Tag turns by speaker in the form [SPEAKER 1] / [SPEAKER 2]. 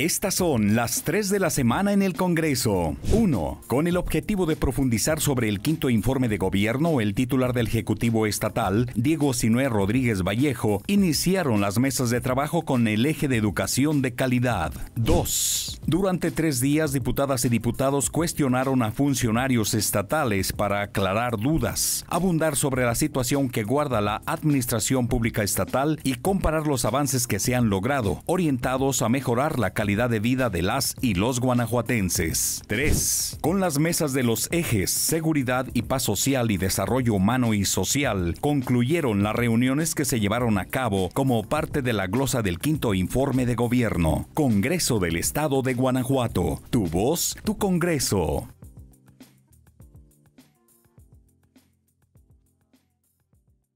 [SPEAKER 1] Estas son las tres de la semana en el Congreso. 1. Con el objetivo de profundizar sobre el quinto informe de gobierno, el titular del Ejecutivo Estatal, Diego Sinué Rodríguez Vallejo, iniciaron las mesas de trabajo con el eje de educación de calidad. 2. Durante tres días, diputadas y diputados cuestionaron a funcionarios estatales para aclarar dudas, abundar sobre la situación que guarda la administración pública estatal y comparar los avances que se han logrado, orientados a mejorar la calidad de vida de las y los guanajuatenses. 3. Con las mesas de los ejes Seguridad y Paz Social y Desarrollo Humano y Social, concluyeron las reuniones que se llevaron a cabo como parte de la glosa del quinto informe de gobierno. Congreso del Estado de Guanajuato. Tu voz, tu Congreso.